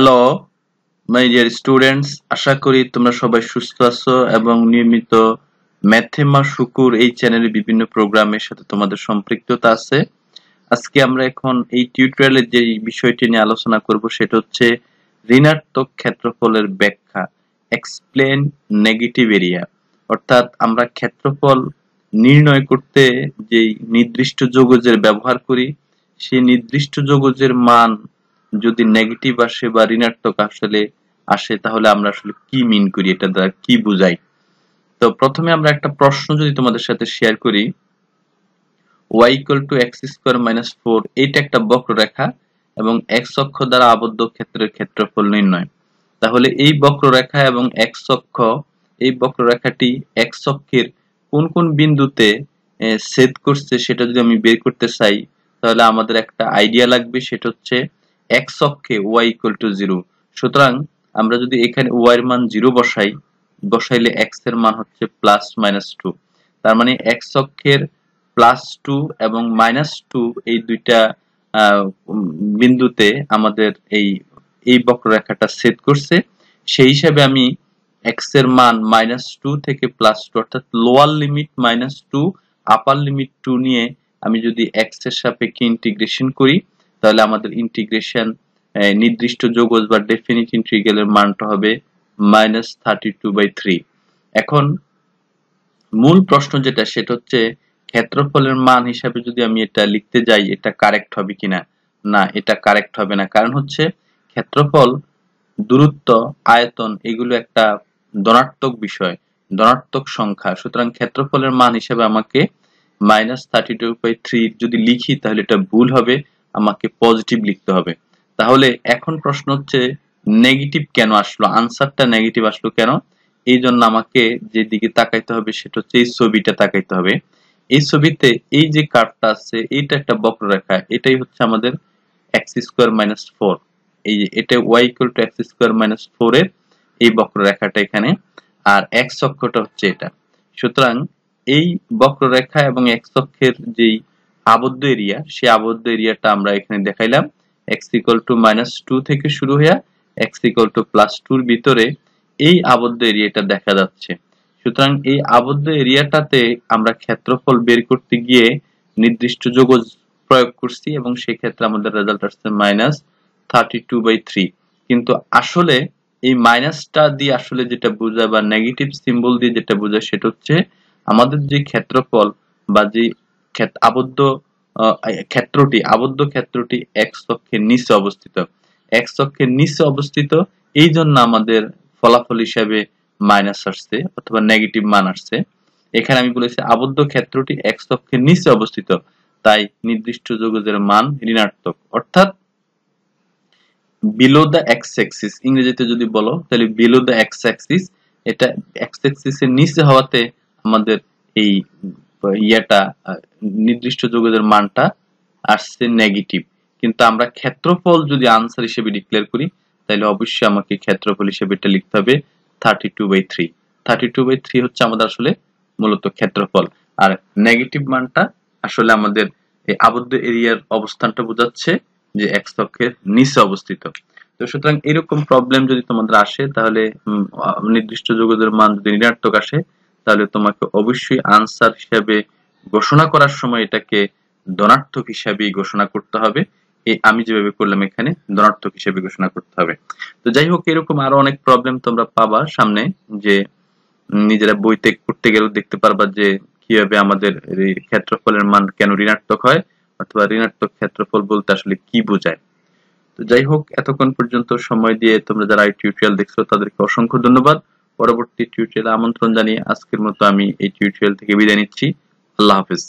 hello my dear students আশা করি তোমরা সবাই সুস্থ আছো এবং নিয়মিত ম্যাথেমা শুকুর এই চ্যানেলের বিভিন্ন প্রোগ্রামের সাথে তোমাদের সম্পৃক্ততা আছে আজকে আমরা এখন এই টিউটোরিয়ালের যে বিষয়টি নিয়ে আলোচনা করব সেটা হচ্ছে ঋণাত্মক ক্ষেত্রফলের ব্যাখ্যা এক্সপ্লেন নেগেটিভ এরিয়া অর্থাৎ আমরা ক্ষেত্রফল নির্ণয় করতে যেই নির্দিষ্ট যোগজের ব্যবহার করি সেই নির্দিষ্ট যোগজের মান যদি নেগেটিভ আসে বা ঋণাত্মক আসলে আসে তাহলে আমরা আসলে কি মিন করি এটা দ্বারা কি বুঝাই তো প্রথমে আমরা একটা প্রশ্ন যদি তোমাদের সাথে শেয়ার করি y equal to x square minus four এইটা একটা বক্ররেখা এবং এক্স অক্ষ দ্বারা আবদ্ধ ক্ষেত্রের ক্ষেত্রফল নির্ণয় তাহলে এই বক্ররেখা এবং এক্স অক্ষ এই বক্ররেখাটি এক্স অক্ষের কোন কোন বিন্দুতে ছেদ করছে সেটা যদি আমি বের করতে চাই তাহলে আমাদের একটা আইডিয়া লাগবে সেটা হচ্ছে এক্স অক্ষে ওয়াই ইকুয়াল টু জিরো সুতরাং আমরা যদি এখানে ওয়াই এর মান জিরো বসাই বসাইলে এক্স এর মান হচ্ছে প্লাস মাইনাস টু তার মানে এক্স অক্ষের প্লাস টু এবং মাইনাস টু এই দুইটা বিন্দুতে আমাদের এই এই বক্ররেখাটা ছেদ করছে সেই হিসাবে আমি এক্স এর মান মাইনাস টু থেকে প্লাস টু অর্থাৎ lower limit minus two upper limit two নিয়ে আমি যদি এক্স এর সাপেক্ষে ইন্টিগ্রেশন করি তাহলে আমাদের ইন্টিগ্রেশন নির্দিষ্ট যোগজ বা ডেফিনিট এর মানটা হবে minus thirty two by three এখন মূল প্রশ্ন যেটা সেটা হচ্ছে ক্ষেত্রফলের মান হিসাবে যদি আমি এটা লিখতে যাই এটা কারেক্ট হবে কিনা না এটা কারেক্ট হবে না কারণ হচ্ছে ক্ষেত্রফল দূরত্ব আয়তন এগুলো একটা ধনাত্মক বিষয় ধনাত্মক সংখ্যা সুতরাং ক্ষেত্রফলের মান হিসাবে আমাকে minus thirty two by three যদি লিখি তাহলে এটা ভুল হবে আমাকে পজিটিভ লিখতে হবে তাহলে এখন প্রশ্ন হচ্ছে নেগেটিভ কেন আসলো আনসারটা নেগেটিভ আসলো কেন এই জন্য আমাকে যেদিকে তাকাইতে হবে সেটা হচ্ছে এই ছবিটা তাকাইতে হবে এই ছবিতে এই যে কার্ডটা আছে এইটা একটা বক্ররেখা এটাই হচ্ছে আমাদের এক্স স্কোয়ার মাইনাস ফোর এই যে এটা y equal to x square minus four এর এই বক্ররেখাটা এখানে আর এক্স অক্ষটা হচ্ছে এটা সুতরাং এই বক্ররেখা এবং এক্স অক্ষের যেই আবদ্ধ এরিয়া সে আবদ্ধ এরিয়াটা আমরা এখানে দেখাইলাম x equal to minus two থেকে শুরু হইয়া এক্স ইকল টু প্লাস টুর ভিতরে এই আবদ্ধ এরিয়াটা দেখা যাচ্ছে সুতরাং এই আবদ্ধ এরিয়াটাতে আমরা ক্ষেত্রফল বের করতে গিয়ে নির্দিষ্ট যোগ প্রয়োগ করছি এবং সেক্ষেত্রে আমাদের রেজাল্ট আসছে minus thirty two by three কিন্তু আসলে এই মাইনাসটা দিয়ে আসলে যেটা বোঝায় বা নেগেটিভ সিম্বল দিয়ে যেটা বোঝায় সেটা হচ্ছে আমাদের যে ক্ষেত্রফল বা যে আবদ্ধ ক্ষেত্রটি আবদ্ধ ক্ষেত্রটি এক্স অক্ষের নিচে অবস্থিত এক্স অক্ষের নিচে অবস্থিত এই জন্য আমাদের ফলাফল হিসাবে মাইনাস আসছে অথবা নেগেটিভ মান আসছে এখানে আমি বলেছি আবদ্ধ ক্ষেত্রটি এক্স অক্ষের নিচে অবস্থিত তাই নির্দিষ্ট যোগজের মান ঋণাত্মক অর্থাৎ বিলো দ্য এক্স অ্যাক্সিস ইংরেজিতে যদি বলো তাহলে বিলো দ্য এক্স অ্যাক্সিস এটা এক্স অ্যাক্সিসের নিচে হওয়াতে আমাদের এই ইয়েটা নির্দিষ্ট যোগাযোগের মানটা আসছে নেগেটিভ কিন্তু আমরা ক্ষেত্রফল যদি আনসার হিসেবে ডিক্লেয়ার করি তাহলে অবশ্যই আমাকে ক্ষেত্রফল হিসেবে এটা লিখতে হবে thirty two by three thirty two by three হচ্ছে আমাদের আসলে মূলত ক্ষেত্রফল আর নেগেটিভ মানটা আসলে আমাদের এই আবদ্ধ এরিয়ার অবস্থানটা বোঝাচ্ছে যে এক অক্ষের নিচে অবস্থিত তো সুতরাং এরকম প্রবলেম যদি তোমাদের আসে তাহলে নির্দিষ্ট যোগাযোগের মান যদি ঋণাত্মক আসে তাহলে তোমাকে অবশ্যই আনসার হিসাবে ঘোষণা করার সময় এটাকে ধনার্থক হিসাবে ঘোষণা করতে হবে এই আমি যেভাবে করলাম এখানে ধনার্থক হিসেবে ঘোষণা করতে হবে তো যাই হোক এরকম আরো অনেক প্রবলেম তোমরা পাবা সামনে যে নিজেরা বইতে করতে গেলেও দেখতে পারবা যে কিভাবে আমাদের ক্ষেত্রফলের মান কেন ঋণাত্মক হয় অথবা ঋণাত্মক ক্ষেত্রফল বলতে আসলে কি বোঝায় তো যাই হোক এতক্ষণ পর্যন্ত সময় দিয়ে তোমরা যারা এই টিউটোরিয়াল দেখছো তাদেরকে অসংখ্য ধন্যবাদ পরবর্তী টিউটোরিয়ালে আমন্ত্রণ জানিয়ে আজকের মতো আমি এই টিউটোরিয়াল থেকে বিদায় নিচ্ছি আল্লাহ হাফিজ